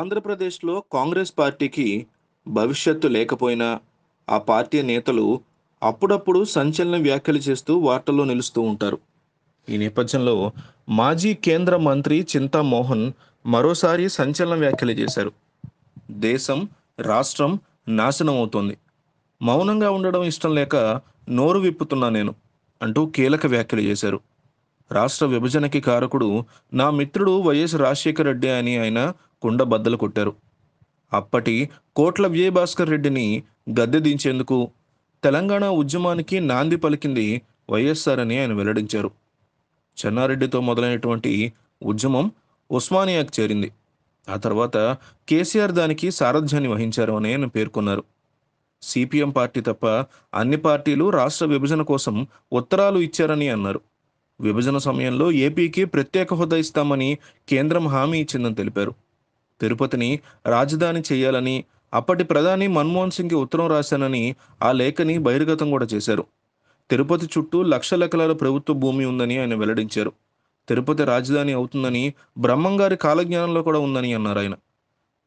ఆంధ్రప్రదేశ్లో కాంగ్రెస్ పార్టీకి భవిష్యత్తు లేకపోయినా ఆ పార్టీ నేతలు అప్పుడప్పుడు సంచలన వ్యాఖ్యలు చేస్తూ వార్తల్లో నిలుస్తూ ఉంటారు ఈ నేపథ్యంలో మాజీ కేంద్ర మంత్రి చింతామోహన్ మరోసారి సంచలన వ్యాఖ్యలు చేశారు దేశం రాష్ట్రం నాశనం అవుతోంది మౌనంగా ఉండడం ఇష్టం లేక నోరు విప్పుతున్నా నేను అంటూ కీలక వ్యాఖ్యలు చేశారు రాష్ట్ర విభజనకి కారకుడు నా మిత్రుడు వైఎస్ రాజశేఖర రెడ్డి అని ఆయన కుండ బద్దలు కొట్టారు అప్పటి కోట్ల విజయ రెడ్డిని గద్దె దించేందుకు తెలంగాణ ఉద్యమానికి నాంది పలికింది వైఎస్ఆర్ అని ఆయన వెల్లడించారు చెన్నారెడ్డితో మొదలైనటువంటి ఉద్యమం ఉస్మానియాకు చేరింది ఆ తర్వాత కేసీఆర్ దానికి సారథ్యాన్ని వహించారు అని ఆయన పేర్కొన్నారు సిపిఎం పార్టీ తప్ప అన్ని పార్టీలు రాష్ట్ర విభజన కోసం ఉత్తరాలు ఇచ్చారని అన్నారు విభజన సమయంలో ఏపీకి ప్రత్యేక హోదా ఇస్తామని కేంద్రం హామీ ఇచ్చిందని తెలిపారు తిరుపతిని రాజధాని చేయాలని అప్పటి ప్రధాని మన్మోహన్ సింగ్కి ఉత్తరం రాశానని ఆ లేఖని బహిర్గతం కూడా చేశారు తిరుపతి చుట్టూ లక్షల ఎకరాల ప్రభుత్వ భూమి ఉందని ఆయన వెల్లడించారు తిరుపతి రాజధాని అవుతుందని బ్రహ్మంగారి కాలజ్ఞానంలో కూడా ఉందని అన్నారు ఆయన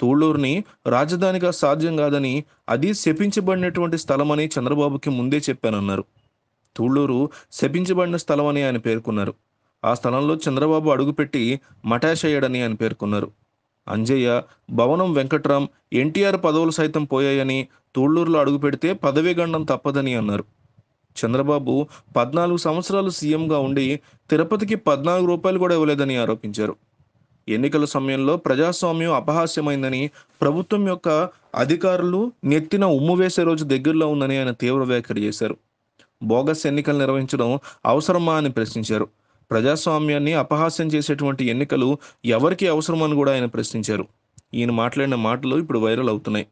తూళ్ళూరుని రాజధానిగా సాధ్యం కాదని అది శపించబడినటువంటి స్థలమని చంద్రబాబుకి ముందే చెప్పానన్నారు తుళ్ళూరు శపించబడిన స్థలం అని ఆయన పేర్కొన్నారు ఆ స్థలంలో చంద్రబాబు అడుగుపెట్టి మటాషయ్యాడని ఆయన పేర్కొన్నారు అంజయ్య భవనం వెంకట్రామ్ ఎన్టీఆర్ పదవులు సైతం పోయాయని తూళ్ళూరులో అడుగుపెడితే పదవీ గండం తప్పదని అన్నారు చంద్రబాబు పద్నాలుగు సంవత్సరాలు సీఎంగా ఉండి తిరుపతికి పద్నాలుగు రూపాయలు కూడా ఇవ్వలేదని ఆరోపించారు ఎన్నికల సమయంలో ప్రజాస్వామ్యం అపహాస్యమైందని ప్రభుత్వం యొక్క అధికారులు నెత్తిన ఉమ్ము వేసే రోజు దగ్గరలో ఉందని ఆయన తీవ్ర వ్యాఖ్యలు చేశారు బోగస్ ఎన్నికలు నిర్వహించడం అవసరమా అని ప్రశ్నించారు ప్రజాస్వామ్యాన్ని అపహాస్యం చేసేటువంటి ఎన్నికలు ఎవరికి అవసరమని కూడా ఆయన ప్రశ్నించారు ఈయన మాట్లాడిన మాటలు ఇప్పుడు వైరల్ అవుతున్నాయి